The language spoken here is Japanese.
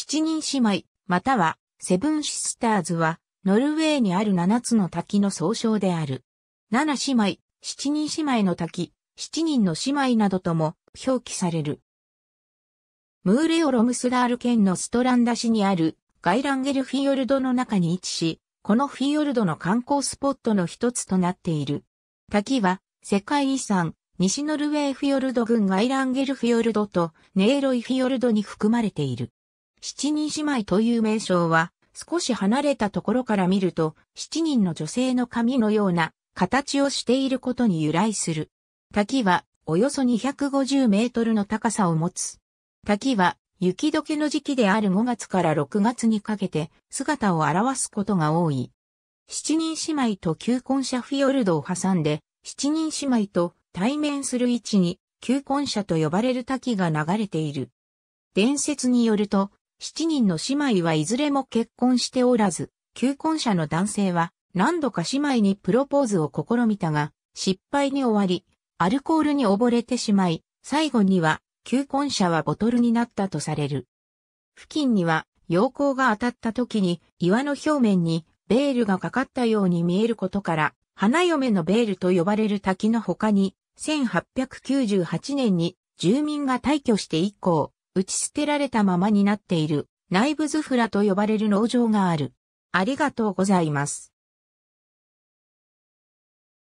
七人姉妹、または、セブンシスターズは、ノルウェーにある七つの滝の総称である。七姉妹、七人姉妹の滝、七人の姉妹などとも表記される。ムーレオロムスダール県のストランダ市にあるガイランゲルフィヨルドの中に位置し、このフィヨルドの観光スポットの一つとなっている。滝は世界遺産、西ノルウェーフィヨルド群ガイランゲルフィヨルドとネーロイフィヨルドに含まれている。七人姉妹という名称は、少し離れたところから見ると、七人の女性の髪のような形をしていることに由来する。滝は、およそ250メートルの高さを持つ。滝は、雪解けの時期である5月から6月にかけて姿を表すことが多い。七人姉妹と旧婚者フィヨルドを挟んで、七人姉妹と対面する位置に、旧婚者と呼ばれる滝が流れている。伝説によると、7人の姉妹はいずれも結婚しておらず、求婚者の男性は何度か姉妹にプロポーズを試みたが、失敗に終わり、アルコールに溺れてしまい、最後には求婚者はボトルになったとされる。付近には陽光が当たった時に岩の表面にベールがかかったように見えることから、花嫁のベールと呼ばれる滝の他に、1898年に住民が退去して以降、打ち捨てられたままになっている、内部ズフラと呼ばれる農場がある。ありがとうございます。